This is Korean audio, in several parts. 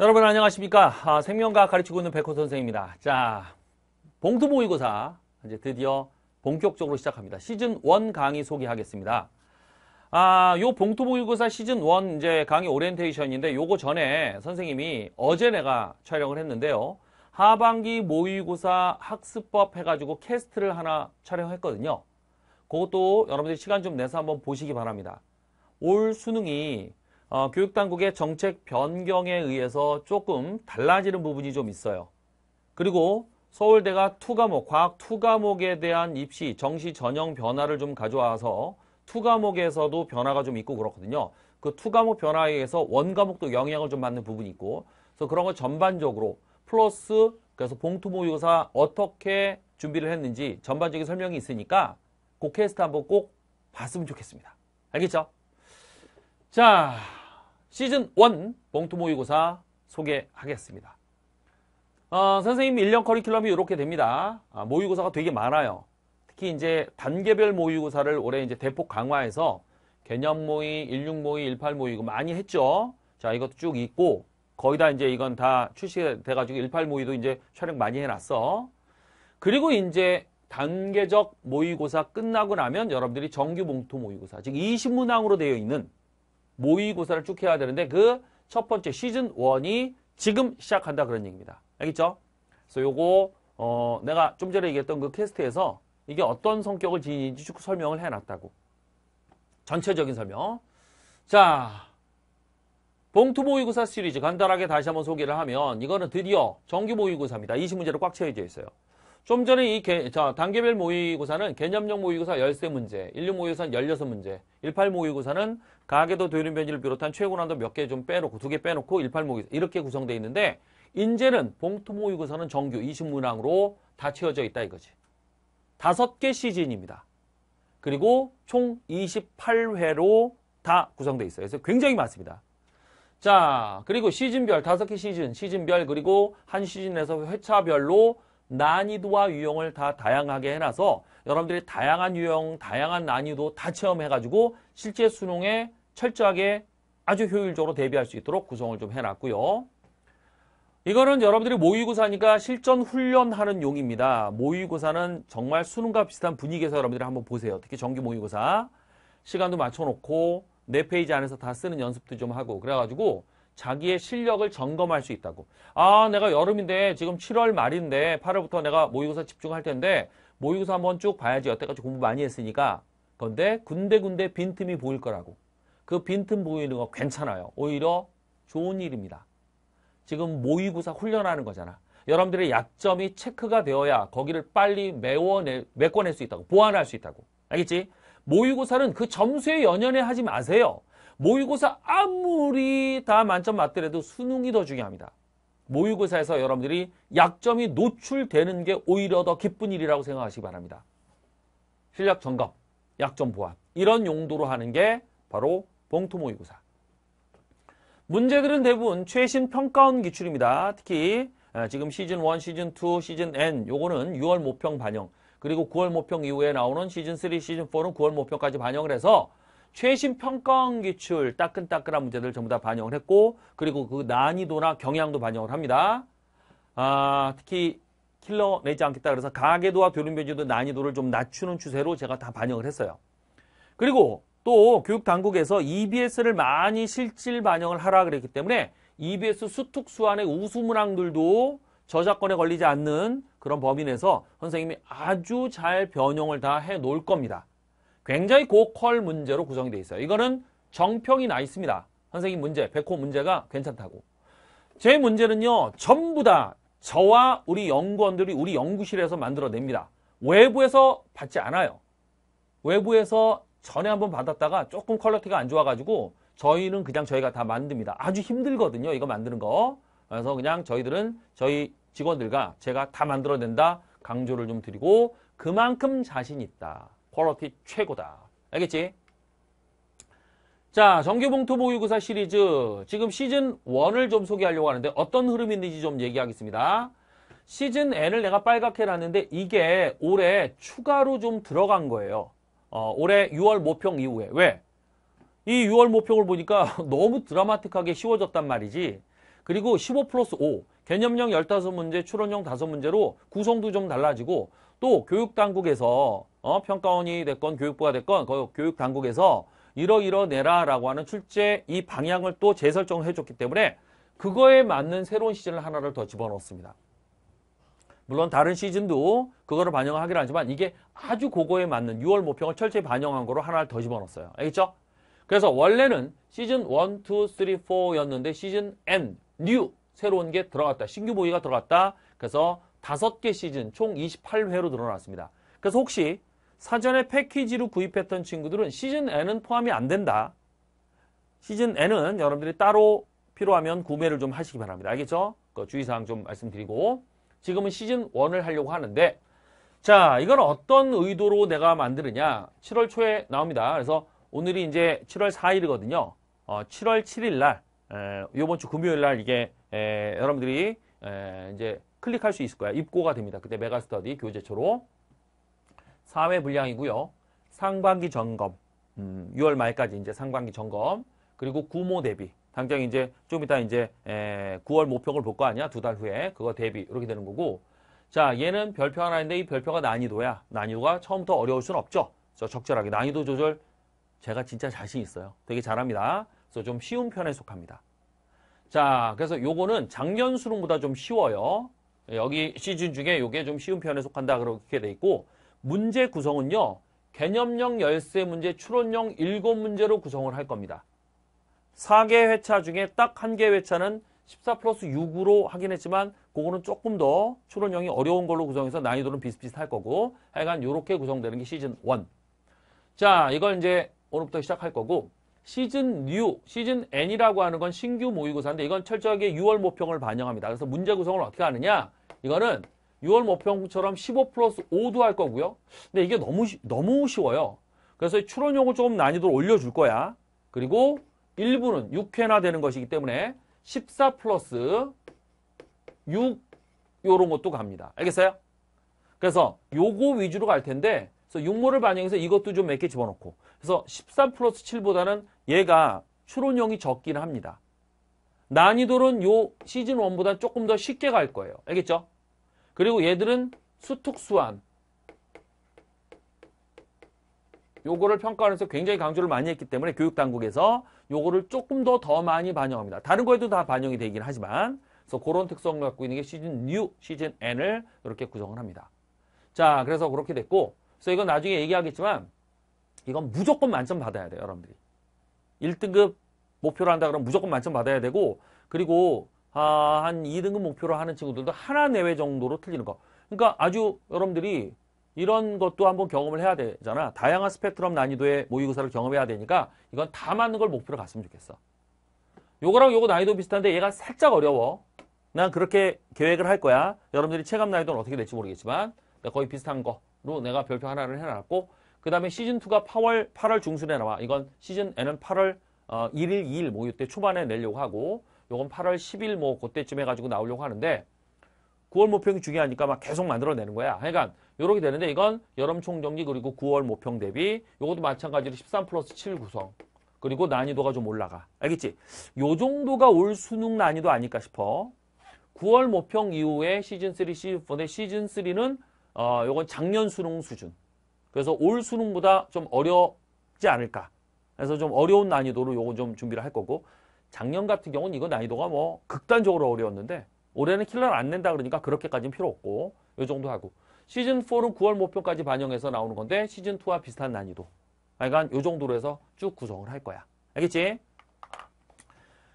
여러분 안녕하십니까 아, 생명과학 가르치고 있는 백호 선생입니다 자 봉투 모의고사 이제 드디어 본격적으로 시작합니다 시즌 1 강의 소개하겠습니다 아요 봉투 모의고사 시즌 1 이제 강의 오리엔테이션인데 요거 전에 선생님이 어제 내가 촬영을 했는데요 하반기 모의고사 학습법 해가지고 캐스트를 하나 촬영했거든요 그것도 여러분들이 시간 좀 내서 한번 보시기 바랍니다 올 수능이 어, 교육당국의 정책 변경에 의해서 조금 달라지는 부분이 좀 있어요. 그리고 서울대가 투과목, 과학 투과목에 대한 입시, 정시 전형 변화를 좀 가져와서 투과목에서도 변화가 좀 있고 그렇거든요. 그 투과목 변화에 의해서 원과목도 영향을 좀 받는 부분이 있고 그래서 그런 걸 전반적으로 플러스 그래서 봉투 모의고사 어떻게 준비를 했는지 전반적인 설명이 있으니까 그케스트 한번 꼭 봤으면 좋겠습니다. 알겠죠? 자, 시즌 1 봉투 모의고사 소개하겠습니다. 어, 선생님 1년 커리큘럼이 이렇게 됩니다. 아, 모의고사가 되게 많아요. 특히 이제 단계별 모의고사를 올해 이제 대폭 강화해서 개념 모의, 16 모의, 18 모의고 많이 했죠. 자, 이것도 쭉 있고 거의 다 이제 이건 다 출시돼 가지고 18 모의도 이제 촬영 많이 해 놨어. 그리고 이제 단계적 모의고사 끝나고 나면 여러분들이 정규 봉투 모의고사 즉 20문항으로 되어 있는 모의고사를 쭉 해야 되는데 그 첫 번째 시즌 1이 지금 시작한다 그런 얘기입니다. 알겠죠? 그래서 요거 어 내가 좀 전에 얘기했던 그 캐스트에서 이게 어떤 성격을 지닌는지쭉 설명을 해놨다고. 전체적인 설명. 자, 봉투 모의고사 시리즈 간단하게 다시 한번 소개를 하면 이거는 드디어 정규 모의고사입니다. 20문제로 꽉 채워져 있어요. 좀 전에 이 개, 저, 단계별 모의고사는 개념형 모의고사 13문제, 16 모의고사는 16문제, 18 모의고사는 가계도 도율인 변이를 비롯한 최고난도 몇 개 좀 빼놓고, 두 개 빼놓고 18 모의고사 이렇게 구성되어 있는데 인제는 봉투 모의고사는 정규 20문항으로 다 채워져 있다 이거지. 다섯 개 시즌입니다. 그리고 총 28회로 다 구성되어 있어요. 그래서 굉장히 많습니다. 자, 그리고 시즌별, 다섯 개 시즌, 시즌별, 그리고 한 시즌에서 회차별로 난이도와 유형을 다 다양하게 해놔서 여러분들이 다양한 유형, 다양한 난이도 다 체험해가지고 실제 수능에 철저하게 아주 효율적으로 대비할 수 있도록 구성을 좀 해놨고요. 이거는 여러분들이 모의고사니까 실전 훈련하는 용입니다. 모의고사는 정말 수능과 비슷한 분위기에서 여러분들이 한번 보세요. 특히 정규 모의고사. 시간도 맞춰놓고 내 네 페이지 안에서 다 쓰는 연습도 좀 하고 그래가지고 자기의 실력을 점검할 수 있다고. 아, 내가 여름인데 지금 7월 말인데 8월부터 내가 모의고사 집중할 텐데 모의고사 한 번 쭉 봐야지. 여태까지 공부 많이 했으니까. 그런데 군데군데 빈틈이 보일 거라고. 그 빈틈 보이는 거 괜찮아요. 오히려 좋은 일입니다. 지금 모의고사 훈련하는 거잖아. 여러분들의 약점이 체크가 되어야 거기를 빨리 메워낼, 메꿔낼 수 있다고, 보완할 수 있다고. 알겠지? 모의고사는 그 점수에 연연해 하지 마세요. 모의고사 아무리 다 만점 맞더라도 수능이 더 중요합니다. 모의고사에서 여러분들이 약점이 노출되는 게 오히려 더 기쁜 일이라고 생각하시기 바랍니다. 실력 점검, 약점 보완 이런 용도로 하는 게 바로 봉투 모의고사. 문제들은 대부분 최신 평가원 기출입니다. 특히 아, 지금 시즌 1, 시즌 2, 시즌 N 요거는 6월 모평 반영 그리고 9월 모평 이후에 나오는 시즌 3, 시즌 4는 9월 모평까지 반영을 해서 최신 평가원 기출 따끈따끈한 문제들 전부 다 반영을 했고 그리고 그 난이도나 경향도 반영을 합니다. 아, 특히 킬러 내지 않겠다 그래서 가계도와 교류변제도 난이도를 좀 낮추는 추세로 제가 다 반영을 했어요. 그리고 또 교육당국에서 EBS를 많이 실질 반영을 하라 그랬기 때문에 EBS 수특 수안의 우수 문항들도 저작권에 걸리지 않는 그런 범위 내에서 선생님이 아주 잘 변형을 다 해 놓을 겁니다. 굉장히 고퀄 문제로 구성되어 있어요. 이거는 정평이 나 있습니다. 선생님 문제, 백호 문제가 괜찮다고. 제 문제는요. 전부 다 저와 우리 연구원들이 우리 연구실에서 만들어냅니다. 외부에서 받지 않아요. 외부에서 전에 한번 받았다가 조금 퀄리티가 안 좋아가지고 저희는 그냥 저희가 다 만듭니다. 아주 힘들거든요. 이거 만드는 거. 그래서 그냥 저희들은 저희 직원들과 제가 다 만들어낸다 강조를 좀 드리고 그만큼 자신 있다. 퀄러티 최고다. 알겠지? 자, 정규봉투 모의고사 시리즈 지금 시즌 1을 좀 소개하려고 하는데 어떤 흐름이 있는지 좀 얘기하겠습니다. 시즌 N을 내가 빨갛게 놨는데 이게 올해 추가로 좀 들어간 거예요. 어, 올해 6월 모평 이후에. 왜? 이 6월 모평을 보니까 너무 드라마틱하게 쉬워졌단 말이지. 그리고 15 플러스 5, 개념형 15문제, 추론형 5문제로 구성도 좀 달라지고 또 교육당국에서 어, 평가원이 됐건 교육부가 됐건 그 교육 당국에서 이러이러 내라라고 하는 출제 이 방향을 또 재설정해 을 줬기 때문에 그거에 맞는 새로운 시즌을 하나를 더 집어넣었습니다. 물론 다른 시즌도 그거를 반영하기는 하지만 이게 아주 고거에 맞는 6월 모평을 철저히 반영한 거로 하나를 더 집어넣었어요. 알겠죠? 그래서 원래는 시즌 1, 2, 3, 4였는데 시즌 N, new, 새로운 게 들어갔다. 신규 모의가 들어갔다. 그래서 5개 시즌 총 28회로 늘어났습니다. 그래서 혹시 사전에 패키지로 구입했던 친구들은 시즌 N은 포함이 안 된다. 시즌 N은 여러분들이 따로 필요하면 구매를 좀 하시기 바랍니다. 알겠죠? 그 주의사항 좀 말씀드리고 지금은 시즌 1을 하려고 하는데 자 이건 어떤 의도로 내가 만드느냐 7월 초에 나옵니다. 그래서 오늘이 이제 7월 4일이거든요. 어, 7월 7일 날 이번 주 금요일 날 이게 에, 여러분들이 에, 이제 클릭할 수 있을 거야. 입고가 됩니다. 그때 메가스터디 교재초로 4회 분량이고요. 상반기 점검, 음, 6월 말까지 이제 상반기 점검, 그리고 구모 대비. 당장 이제 좀 이따 이제 에, 9월 모평을 볼 거 아니야? 두 달 후에 그거 대비 이렇게 되는 거고. 자, 얘는 별표 하나인데 이 별표가 난이도야. 난이도가 처음부터 어려울 순 없죠. 그 적절하게 난이도 조절 제가 진짜 자신 있어요. 되게 잘합니다. 그래서 좀 쉬운 편에 속합니다. 자, 그래서 요거는 작년 수능보다 좀 쉬워요. 여기 시즌 중에 요게 좀 쉬운 편에 속한다 그렇게 돼 있고 문제 구성은요. 개념형 13문제, 추론형 7문제로 구성을 할 겁니다. 4개 회차 중에 딱 한 개 회차는 14 플러스 6으로 하긴 했지만 그거는 조금 더 추론형이 어려운 걸로 구성해서 난이도는 비슷비슷할 거고 하여간 이렇게 구성되는 게 시즌 1. 자, 이걸 이제 오늘부터 시작할 거고 시즌 뉴, 시즌 N이라고 하는 건 신규 모의고사인데 이건 철저하게 6월 모평을 반영합니다. 그래서 문제 구성을 어떻게 하느냐? 이거는 6월 모평처럼15 플러스 5도 할 거고요. 근데 이게 너무 너무 쉬워요. 그래서 추론용을 조금 난이도를 올려줄 거야. 그리고 1부는 6회나 되는 것이기 때문에 14 플러스 6 요런 것도 갑니다. 알겠어요? 그래서 요거 위주로 갈 텐데 그래서 육모를 반영해서 이것도 좀 몇 개 집어넣고 그래서 13 플러스 7보다는 얘가 추론형이 적기는 합니다. 난이도는 요 시즌 1보다 조금 더 쉽게 갈 거예요. 알겠죠? 그리고 얘들은 수특수한 요거를 평가하면서 굉장히 강조를 많이 했기 때문에 교육당국에서 요거를 조금 더 더 많이 반영합니다. 다른 거에도 다 반영이 되긴 하지만 그래서 그런 특성을 갖고 있는 게 시즌 뉴, 시즌 N을 이렇게 구성을 합니다. 자, 그래서 그렇게 됐고 그래서 이건 나중에 얘기하겠지만 이건 무조건 만점 받아야 돼요, 여러분들이. 1등급 목표로 한다 그러면 무조건 만점 받아야 되고 그리고 아, 한 2등급 목표로 하는 친구들도 하나 내외 정도로 틀리는 거. 그러니까 아주 여러분들이 이런 것도 한번 경험을 해야 되잖아. 다양한 스펙트럼 난이도의 모의고사를 경험해야 되니까 이건 다 맞는 걸 목표로 갔으면 좋겠어. 요거랑 요거 난이도 비슷한데 얘가 살짝 어려워. 난 그렇게 계획을 할 거야. 여러분들이 체감 난이도는 어떻게 될지 모르겠지만 거의 비슷한 거로 내가 별표 하나를 해놨고 그 다음에 시즌2가 8월, 8월 중순에 나와. 이건 시즌 에는 8월 어, 1일, 2일 모의 때 초반에 내려고 하고 요건 8월 10일 뭐그때쯤해 가지고 나오려고 하는데 9월 모평이 중요하니까 막 계속 만들어내는 거야. 그러니까 요렇게 되는데 이건 여름 총정리 그리고 9월 모평 대비 요것도 마찬가지로 13 플러스 7 구성 그리고 난이도가 좀 올라가. 알겠지? 요 정도가 올 수능 난이도 아닐까 싶어. 9월 모평 이후에 시즌3, 시즌4인 시즌3는 어, 요건 작년 수능 수준. 그래서 올 수능보다 좀 어렵지 않을까. 그래서 좀 어려운 난이도로 요건 좀 준비를 할 거고 작년 같은 경우는 이거 난이도가 뭐 극단적으로 어려웠는데 올해는 킬러를 안 낸다 그러니까 그렇게까지는 필요 없고 요 정도 하고 시즌4는 9월 목표까지 반영해서 나오는 건데 시즌2와 비슷한 난이도 그러니까 요 정도로 해서 쭉 구성을 할 거야 알겠지?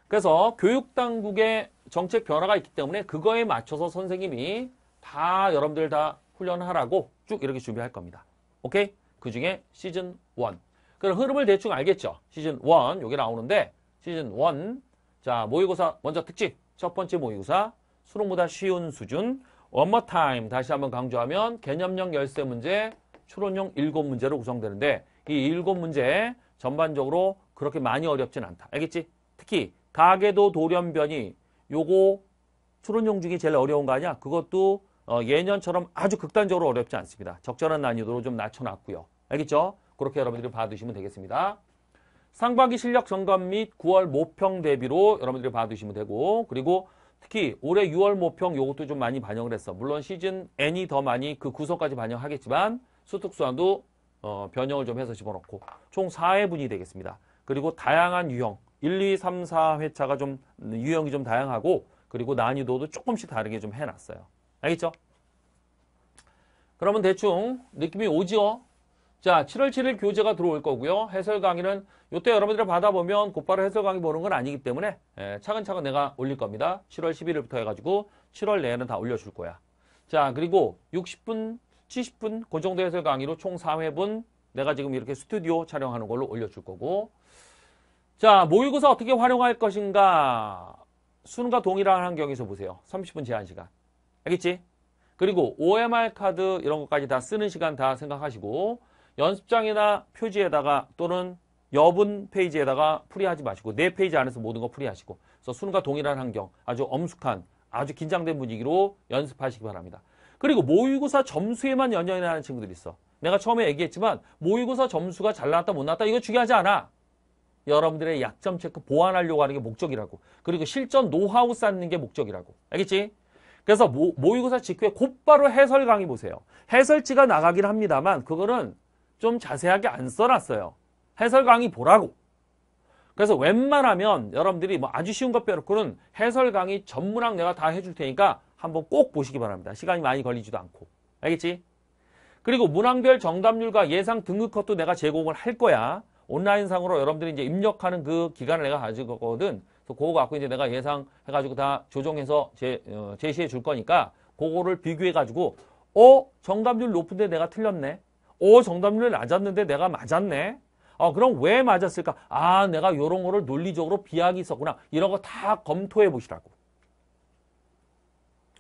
그래서 교육당국의 정책 변화가 있기 때문에 그거에 맞춰서 선생님이 다 여러분들 다 훈련하라고 쭉 이렇게 준비할 겁니다 오케이? 그 중에 시즌1 그럼 흐름을 대충 알겠죠? 시즌1 여기 나오는데 시즌 1. 자, 모의고사 먼저 특집첫 번째 모의고사. 수능보다 쉬운 수준. 원머 타임 다시 한번 강조하면 개념형 열쇠 문제, 추론형 일곱 문제로 구성되는데 이 일곱 문제 전반적으로 그렇게 많이 어렵진 않다. 알겠지? 특히 가계도 돌연변이 요거 추론형 중에 제일 어려운 거 아니야? 그것도 어, 예년처럼 아주 극단적으로 어렵지 않습니다. 적절한 난이도로 좀 낮춰놨고요. 알겠죠? 그렇게 여러분들이 봐두시면 되겠습니다. 상반기 실력 점검 및 9월 모평 대비로 여러분들이 봐주시면 되고 그리고 특히 올해 6월 모평 요것도 좀 많이 반영을 했어. 물론 시즌 N이 더 많이 그 구성까지 반영하겠지만 수특수한도 어, 변형을 좀 해서 집어넣고 총 4회분이 되겠습니다. 그리고 다양한 유형 1, 2, 3, 4회차가 좀 유형이 좀 다양하고 그리고 난이도도 조금씩 다르게 좀 해놨어요. 알겠죠? 그러면 대충 느낌이 오지요? 자, 7월 7일 교재가 들어올 거고요. 해설 강의는 이때 여러분들이 받아보면 곧바로 해설 강의 보는 건 아니기 때문에 예, 차근차근 내가 올릴 겁니다. 7월 11일부터 해가지고 7월 내에는 다 올려줄 거야. 자, 그리고 60분, 70분 그 정도 해설 강의로 총 4회분 내가 지금 이렇게 스튜디오 촬영하는 걸로 올려줄 거고 자, 모의고사 어떻게 활용할 것인가 수능과 동일한 환경에서 보세요. 30분 제한 시간. 알겠지? 그리고 OMR 카드 이런 것까지 다 쓰는 시간 다 생각하시고 연습장이나 표지에다가 또는 여분 페이지에다가 풀이하지 마시고 내 네 페이지 안에서 모든 거 풀이하시고 그래서 수능과 동일한 환경 아주 엄숙한 아주 긴장된 분위기로 연습하시기 바랍니다. 그리고 모의고사 점수에만 연연해 하는 친구들이 있어. 내가 처음에 얘기했지만 모의고사 점수가 잘 나왔다 못 나왔다 이거 중요하지 않아. 여러분들의 약점 체크 보완하려고 하는 게 목적이라고. 그리고 실전 노하우 쌓는 게 목적이라고. 알겠지? 그래서 모, 모의고사 직후에 곧바로 해설 강의 보세요. 해설지가 나가긴 합니다만 그거는 좀 자세하게 안 써놨어요. 해설 강의 보라고. 그래서 웬만하면 여러분들이 뭐 아주 쉬운 것 빼놓고는 해설 강의 전문학 내가 다 해줄 테니까 한번 꼭 보시기 바랍니다. 시간이 많이 걸리지도 않고. 알겠지? 그리고 문항별 정답률과 예상 등급 컷도 내가 제공을 할 거야. 온라인상으로 여러분들이 이제 입력하는 그 기간을 내가 가지고거든. 그거 갖고 이제 내가 예상해가지고 다 조정해서 제, 어, 제시해 줄 거니까 그거를 비교해가지고 어? 정답률 높은데 내가 틀렸네. 오 정답률이 낮았는데 내가 맞았네. 어, 그럼 왜 맞았을까? 아, 내가 요런 거를 논리적으로 비약이 있었구나. 이런 거 다 검토해 보시라고.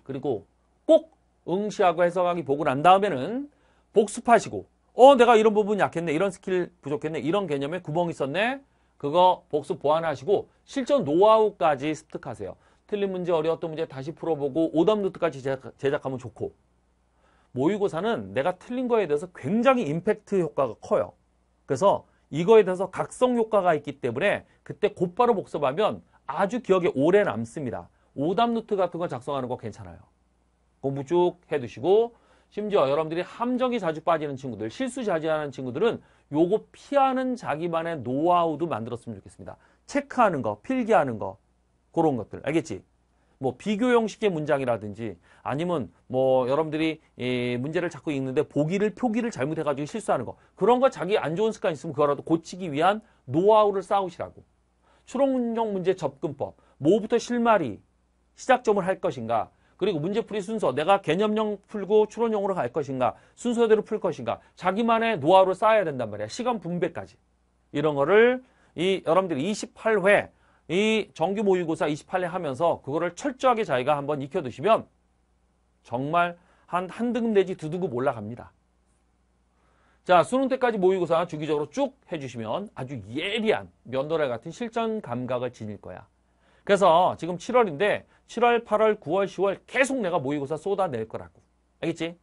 그리고 꼭 응시하고 해석하기 보고 난 다음에는 복습하시고 어, 내가 이런 부분 약했네. 이런 스킬 부족했네. 이런 개념에 구멍 있었네. 그거 복습 보완하시고 실전 노하우까지 습득하세요. 틀린 문제, 어려웠던 문제 다시 풀어보고 오답 노트까지 제작, 제작하면 좋고 모의고사는 내가 틀린 거에 대해서 굉장히 임팩트 효과가 커요. 그래서 이거에 대해서 각성 효과가 있기 때문에 그때 곧바로 복습하면 아주 기억에 오래 남습니다. 오답 노트 같은 거 작성하는 거 괜찮아요. 공부 쭉 해두시고 심지어 여러분들이 함정이 자주 빠지는 친구들, 실수 자주 하는 친구들은 요거 피하는 자기만의 노하우도 만들었으면 좋겠습니다. 체크하는 거, 필기하는 거, 그런 것들. 알겠지? 뭐 비교 형식의 문장이라든지 아니면 뭐 여러분들이 이 문제를 자꾸 읽는데 보기를 표기를 잘못해가지고 실수하는 거 그런 거 자기 안 좋은 습관 있으면 그거라도 고치기 위한 노하우를 쌓으시라고 추론형 문제 접근법 뭐부터 실마리 시작점을 할 것인가 그리고 문제풀이 순서 내가 개념형 풀고 추론형으로 갈 것인가 순서대로 풀 것인가 자기만의 노하우를 쌓아야 된단 말이야 시간 분배까지 이런 거를 이 여러분들이 28회 이 정규 모의고사 28회 하면서 그거를 철저하게 자기가 한번 익혀두시면 정말 한 한 등급 내지 두 등급 올라갑니다. 자 수능 때까지 모의고사 주기적으로 쭉 해주시면 아주 예리한 면도라 같은 실전 감각을 지닐 거야. 그래서 지금 7월인데 7월, 8월, 9월, 10월 계속 내가 모의고사 쏟아낼 거라고. 알겠지?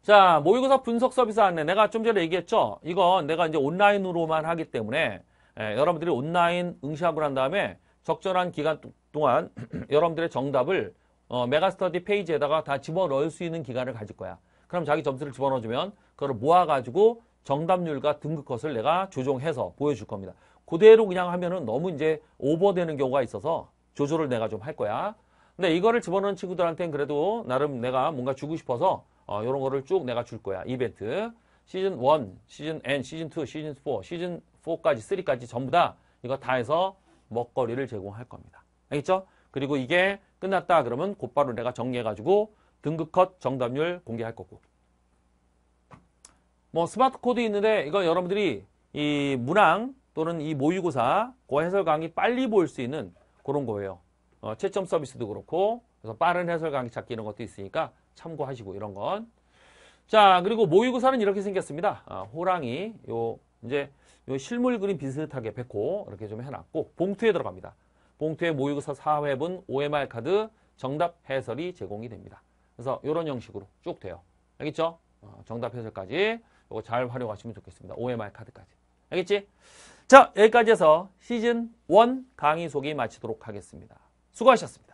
자 모의고사 분석 서비스 안내 내가 좀 전에 얘기했죠? 이건 내가 이제 온라인으로만 하기 때문에 예, 여러분들이 온라인 응시하고 난 다음에 적절한 기간 동안 여러분들의 정답을 어, 메가스터디 페이지에다가 다 집어넣을 수 있는 기간을 가질 거야. 그럼 자기 점수를 집어넣어주면 그걸 모아가지고 정답률과 등급컷을 내가 조정해서 보여줄 겁니다. 그대로 그냥 하면은 너무 이제 오버되는 경우가 있어서 조절을 내가 좀 할 거야. 근데 이거를 집어넣은 친구들한테는 그래도 나름 내가 뭔가 주고 싶어서 어, 이런 거를 쭉 내가 줄 거야. 이벤트. 시즌 1, 시즌 N, 시즌 2, 시즌 4, 시즌 4까지, 3까지 전부 다 이거 다 해서 먹거리를 제공할 겁니다. 알겠죠? 그리고 이게 끝났다 그러면 곧바로 내가 정리해가지고 등급컷 정답률 공개할 거고. 뭐 스마트 코드 있는데 이거 여러분들이 이 문항 또는 이 모의고사 고 해설 강의 빨리 볼 수 있는 그런 거예요. 어, 채점 서비스도 그렇고 그래서 빠른 해설 강의 찾기 이런 것도 있으니까 참고하시고 이런 건. 자 그리고 모의고사는 이렇게 생겼습니다. 아, 호랑이 요 이제 요 실물 그림 비슷하게 뱉고 이렇게 좀 해놨고 봉투에 들어갑니다. 봉투의 모의고사 4회분 OMR 카드 정답 해설이 제공이 됩니다. 그래서 이런 형식으로 쭉 돼요. 알겠죠? 어, 정답 해설까지 이거 잘 활용하시면 좋겠습니다. OMR 카드까지. 알겠지? 자, 여기까지 해서 시즌 1 강의 소개 마치도록 하겠습니다. 수고하셨습니다.